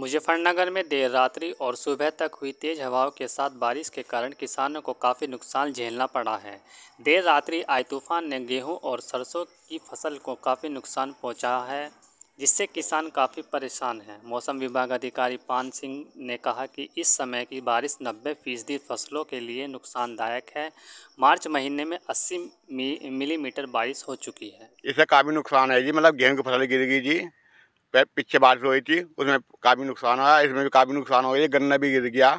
मुजफ्फरनगर में देर रात्रि और सुबह तक हुई तेज हवाओं के साथ बारिश के कारण किसानों को काफ़ी नुकसान झेलना पड़ा है देर रात्रि आए तूफान ने गेहूं और सरसों की फसल को काफ़ी नुकसान पहुंचाया है जिससे किसान काफ़ी परेशान हैं मौसम विभाग अधिकारी पान सिंह ने कहा कि इस समय की बारिश नब्बे फीसदी फसलों के लिए नुकसानदायक है मार्च महीने में 80 मिलीमीटर बारिश हो चुकी है इससे काफ़ी नुकसान है जी मतलब गेहूं की फसल गिर गई जी पीछे बारिश हुई थी उसमें काफ़ी नुकसान हुआ इसमें भी काफ़ी नुकसान हो गया गन्ना भी गिर गया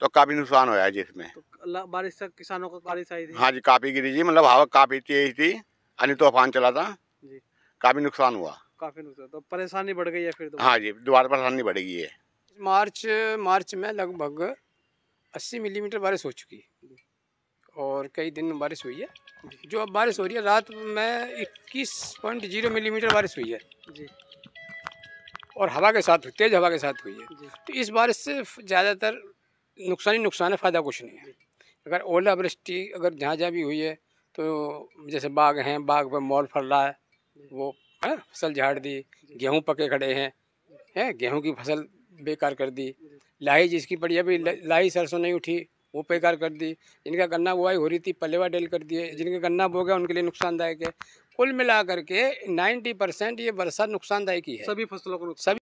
तो काफ़ी नुकसान हुआ जी इसमें तो बारिश से किसानों को बारिश आई थी हाँ जी काफ़ी गिरी जी मतलब हवा काफ़ी तेज थी यानी तूफान चला था जी काफ़ी नुकसान हुआ काफ़ी नुकसान तो परेशानी बढ़ गई है फिर तो हाँ जी दोबारा परेशानी बढ़ गई है मार्च मार्च में लगभग अस्सी मिलीमीटर बारिश हो चुकी है और कई दिन बारिश हुई है जो अब बारिश हो रही है रात में इक्कीस पॉइंट जीरो मिलीमीटर बारिश हुई है जी और हवा के साथ तेज़ हवा के साथ हुई है तो इस बारिश से ज़्यादातर नुकसान ही नुकसान है फ़ायदा कुछ नहीं है अगर ओलावृष्टि अगर जहाँ जहाँ भी हुई है तो जैसे बाग हैं बाग पर मॉल फल रहा है वो है फसल झाड़ दी गेहूँ पके खड़े हैं है गेहूँ की फसल बेकार कर दी लाई जिसकी पड़ी अभी लाही सरसों नहीं उठी वो बेकार कर दी जिनका गन्ना बुआई हो रही थी पलेवा डेल कर दिए जिनका गन्ना बो गया उनके लिए नुकसानदायक है कुल मिला करके नाइन्टी परसेंट ये वर्षा नुकसानदायक ही है सभी फसलों को सभी